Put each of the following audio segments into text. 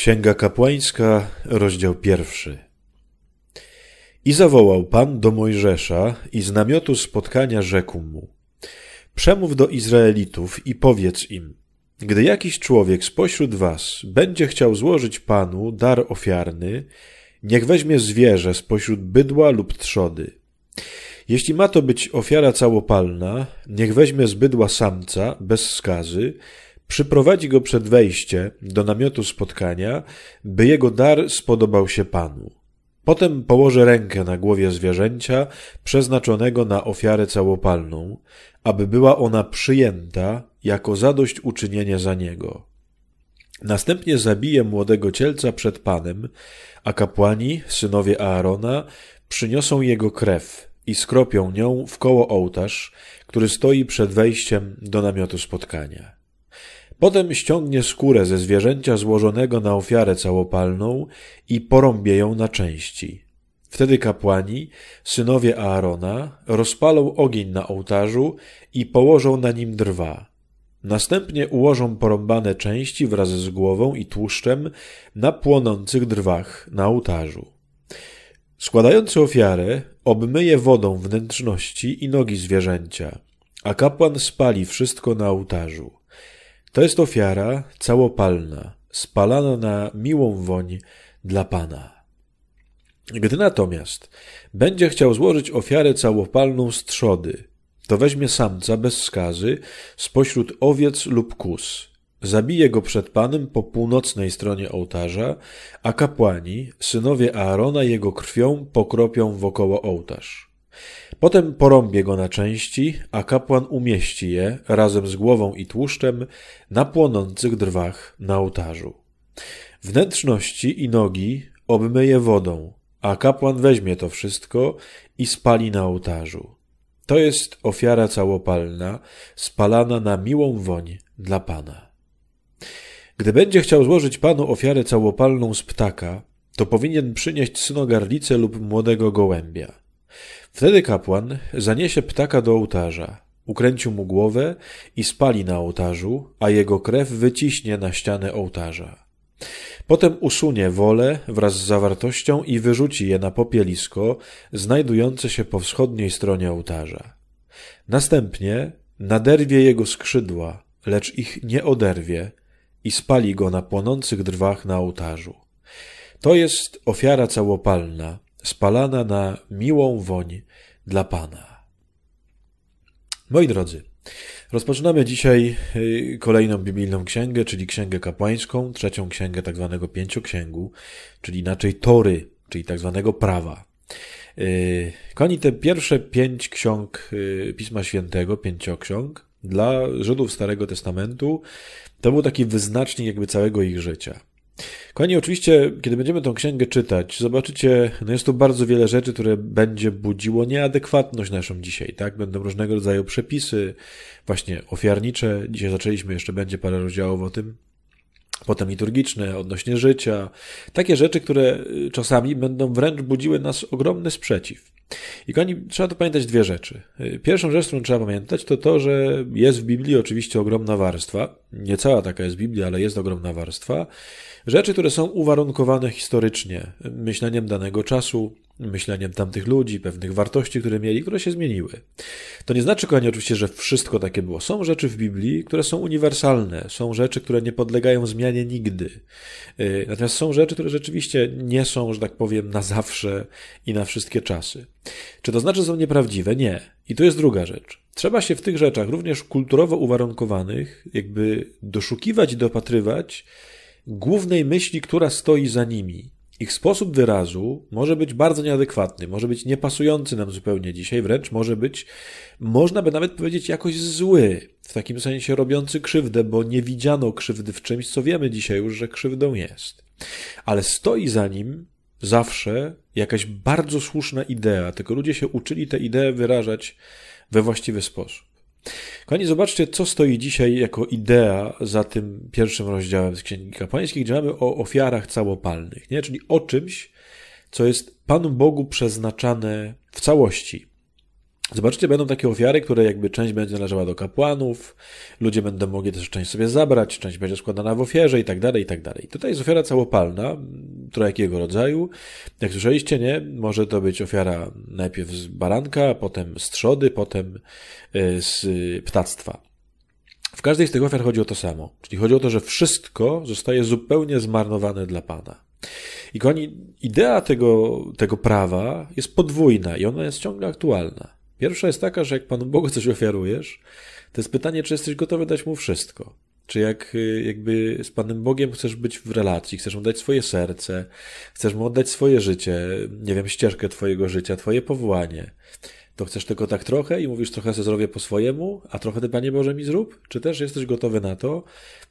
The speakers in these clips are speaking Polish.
Księga Kapłańska, rozdział pierwszy. I zawołał Pan do Mojżesza i z namiotu spotkania rzekł mu: Przemów do Izraelitów i powiedz im: Gdy jakiś człowiek spośród was będzie chciał złożyć Panu dar ofiarny, niech weźmie zwierzę spośród bydła lub trzody. Jeśli ma to być ofiara całopalna, niech weźmie z bydła samca bez skazy Przyprowadzi go przed wejście do namiotu spotkania, by jego dar spodobał się Panu. Potem położy rękę na głowie zwierzęcia przeznaczonego na ofiarę całopalną, aby była ona przyjęta jako zadośćuczynienie za niego. Następnie zabije młodego cielca przed Panem, a kapłani, synowie Aarona, przyniosą jego krew i skropią nią w koło ołtarz, który stoi przed wejściem do namiotu spotkania. Potem ściągnie skórę ze zwierzęcia złożonego na ofiarę całopalną i porąbie ją na części. Wtedy kapłani, synowie Aarona, rozpalą ogień na ołtarzu i położą na nim drwa. Następnie ułożą porąbane części wraz z głową i tłuszczem na płonących drwach na ołtarzu. Składający ofiarę obmyje wodą wnętrzności i nogi zwierzęcia, a kapłan spali wszystko na ołtarzu. To jest ofiara całopalna, spalana na miłą woń dla Pana. Gdy natomiast będzie chciał złożyć ofiarę całopalną z trzody, to weźmie samca bez skazy spośród owiec lub kus, zabije go przed Panem po północnej stronie ołtarza, a kapłani, synowie Aarona, jego krwią pokropią wokoło ołtarz. Potem porąbie go na części, a kapłan umieści je, razem z głową i tłuszczem, na płonących drwach na ołtarzu. Wnętrzności i nogi obmyje wodą, a kapłan weźmie to wszystko i spali na ołtarzu. To jest ofiara całopalna, spalana na miłą woń dla Pana. Gdy będzie chciał złożyć Panu ofiarę całopalną z ptaka, to powinien przynieść synogarlicę lub młodego gołębia. Wtedy kapłan zaniesie ptaka do ołtarza, ukręcił mu głowę i spali na ołtarzu, a jego krew wyciśnie na ścianę ołtarza. Potem usunie wolę wraz z zawartością i wyrzuci je na popielisko znajdujące się po wschodniej stronie ołtarza. Następnie naderwie jego skrzydła, lecz ich nie oderwie i spali go na płonących drwach na ołtarzu. To jest ofiara całopalna, spalana na miłą woń dla Pana. Moi drodzy, rozpoczynamy dzisiaj y, kolejną biblijną księgę, czyli Księgę Kapłańską, trzecią księgę tak zwanego pięcioksięgu, czyli inaczej Tory, czyli tak zwanego prawa. Y, kochani, te pierwsze pięć ksiąg y, Pisma Świętego, pięcioksiąg, dla Żydów Starego Testamentu to był taki wyznacznik jakby całego ich życia. Kochani, oczywiście, kiedy będziemy tą księgę czytać, zobaczycie, no jest tu bardzo wiele rzeczy, które będzie budziło nieadekwatność naszą dzisiaj, tak? Będą różnego rodzaju przepisy, właśnie ofiarnicze. Dzisiaj zaczęliśmy, jeszcze będzie parę rozdziałów o tym potem liturgiczne, odnośnie życia. Takie rzeczy, które y, czasami będą wręcz budziły nas ogromny sprzeciw. I kochani, trzeba tu pamiętać dwie rzeczy. Y, pierwszą rzecz, którą trzeba pamiętać, to to, że jest w Biblii oczywiście ogromna warstwa, nie cała taka jest Biblia, ale jest ogromna warstwa, rzeczy, które są uwarunkowane historycznie, y, myśleniem danego czasu, myśleniem tamtych ludzi, pewnych wartości, które mieli, które się zmieniły. To nie znaczy, kochani, oczywiście, że wszystko takie było. Są rzeczy w Biblii, które są uniwersalne, są rzeczy, które nie podlegają zmianie nigdy. Y, natomiast są rzeczy, które rzeczywiście nie są, że tak powiem, na zawsze i na wszystkie czasy. Czy to znaczy, że są nieprawdziwe? Nie. I to jest druga rzecz. Trzeba się w tych rzeczach, również kulturowo uwarunkowanych, jakby doszukiwać i dopatrywać głównej myśli, która stoi za nimi. Ich sposób wyrazu może być bardzo nieadekwatny, może być niepasujący nam zupełnie dzisiaj, wręcz może być, można by nawet powiedzieć, jakoś zły, w takim sensie robiący krzywdę, bo nie widziano krzywdy w czymś, co wiemy dzisiaj już, że krzywdą jest. Ale stoi za nim zawsze jakaś bardzo słuszna idea, tylko ludzie się uczyli tę ideę wyrażać we właściwy sposób. Kochani, zobaczcie, co stoi dzisiaj jako idea za tym pierwszym rozdziałem z Księgi Kapłańskiej, gdzie mamy o ofiarach całopalnych, nie? czyli o czymś, co jest Panu Bogu przeznaczane w całości. Zobaczcie, będą takie ofiary, które jakby część będzie należała do kapłanów, ludzie będą mogli też część sobie zabrać, część będzie składana w ofierze i tak dalej, i tak dalej. Tutaj jest ofiara całopalna, trójkiego rodzaju. Jak słyszeliście, nie? Może to być ofiara najpierw z baranka, potem z trzody, potem e, z ptactwa. W każdej z tych ofiar chodzi o to samo. Czyli chodzi o to, że wszystko zostaje zupełnie zmarnowane dla Pana. I kochani, idea tego, tego prawa jest podwójna i ona jest ciągle aktualna. Pierwsza jest taka, że jak Panu Bogu coś ofiarujesz, to jest pytanie, czy jesteś gotowy dać Mu wszystko. Czy jak y, jakby z Panem Bogiem chcesz być w relacji, chcesz Mu dać swoje serce, chcesz Mu oddać swoje życie, nie wiem, ścieżkę Twojego życia, Twoje powołanie, to chcesz tylko tak trochę i mówisz trochę se zrobię po swojemu, a trochę Ty, Panie Boże, mi zrób? Czy też jesteś gotowy na to,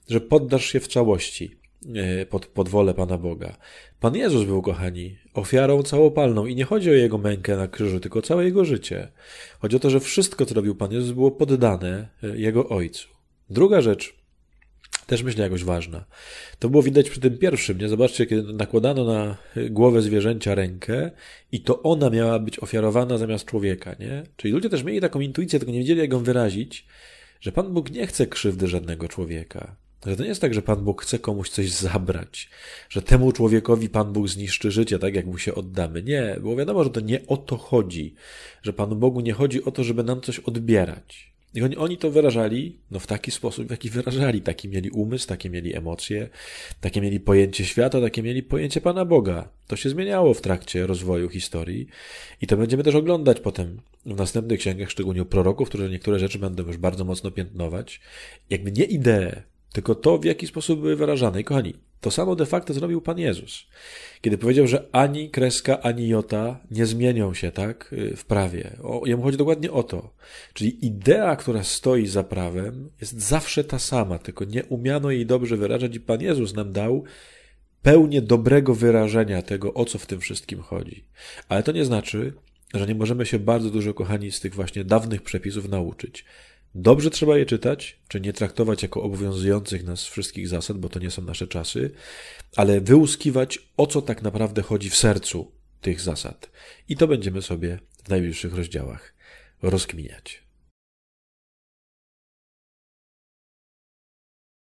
że poddasz się w całości? E, pod, pod wolę Pana Boga. Pan Jezus był, kochani, ofiarą całopalną i nie chodzi o jego mękę na krzyżu, tylko całe jego życie. Chodzi o to, że wszystko, co robił Pan Jezus, było poddane e, jego Ojcu. Druga rzecz, też myślę jakoś ważna. To było widać przy tym pierwszym, nie? Zobaczcie, kiedy nakładano na e, głowę zwierzęcia rękę i to ona miała być ofiarowana zamiast człowieka, nie? Czyli ludzie też mieli taką intuicję, tylko nie wiedzieli, jak ją wyrazić, że Pan Bóg nie chce krzywdy żadnego człowieka. Że to nie jest tak, że Pan Bóg chce komuś coś zabrać, że temu człowiekowi Pan Bóg zniszczy życie, tak jak mu się oddamy. Nie, bo wiadomo, że to nie o to chodzi, że Panu Bogu nie chodzi o to, żeby nam coś odbierać. I oni, oni to wyrażali no w taki sposób, w jaki wyrażali. Taki mieli umysł, takie mieli emocje, takie mieli pojęcie świata, takie mieli pojęcie Pana Boga. To się zmieniało w trakcie rozwoju historii i to będziemy też oglądać potem w następnych księgach, szczególnie u proroków, którzy niektóre rzeczy będą już bardzo mocno piętnować. Jakby nie ideę, tylko to, w jaki sposób były wyrażane. I kochani, to samo de facto zrobił Pan Jezus, kiedy powiedział, że ani kreska, ani jota nie zmienią się, tak, y, w prawie. O, jemu chodzi dokładnie o to. Czyli idea, która stoi za prawem, jest zawsze ta sama, tylko nie umiano jej dobrze wyrażać i Pan Jezus nam dał pełnię dobrego wyrażenia tego, o co w tym wszystkim chodzi. Ale to nie znaczy, że nie możemy się bardzo dużo, kochani, z tych właśnie dawnych przepisów nauczyć. Dobrze trzeba je czytać, czy nie traktować jako obowiązujących nas wszystkich zasad, bo to nie są nasze czasy, ale wyłuskiwać, o co tak naprawdę chodzi w sercu tych zasad. I to będziemy sobie w najbliższych rozdziałach rozkminiać.